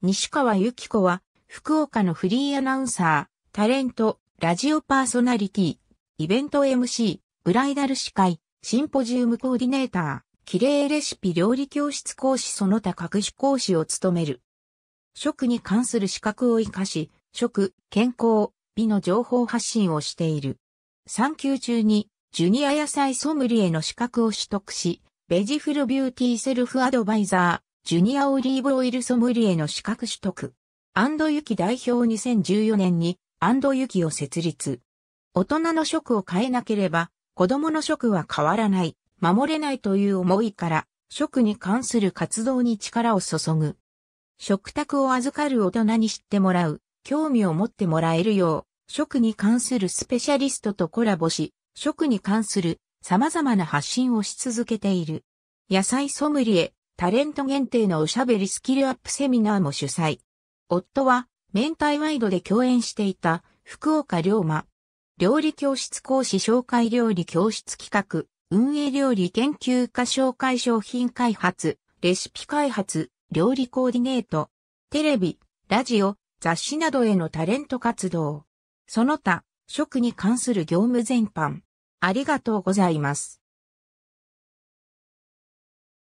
西川由紀子は、福岡のフリーアナウンサー、タレント、ラジオパーソナリティ、イベント MC、ブライダル司会、シンポジウムコーディネーター、綺麗レシピ料理教室講師その他各種講師を務める。食に関する資格を活かし、食、健康、美の情報発信をしている。産休中に、ジュニア野菜ソムリエの資格を取得し、ベジフルビューティーセルフアドバイザー、ジュニアオリーブオイルソムリエの資格取得。アンドユキ代表2014年にアンドユキを設立。大人の職を変えなければ子供の職は変わらない、守れないという思いから職に関する活動に力を注ぐ。食卓を預かる大人に知ってもらう、興味を持ってもらえるよう、食に関するスペシャリストとコラボし、食に関する様々な発信をし続けている。野菜ソムリエ、タレント限定のおしゃべりスキルアップセミナーも主催。夫は、明太ワイドで共演していた、福岡龍馬。料理教室講師紹介料理教室企画、運営料理研究家紹介商品開発、レシピ開発、料理コーディネート、テレビ、ラジオ、雑誌などへのタレント活動、その他、食に関する業務全般。ありがとうございます。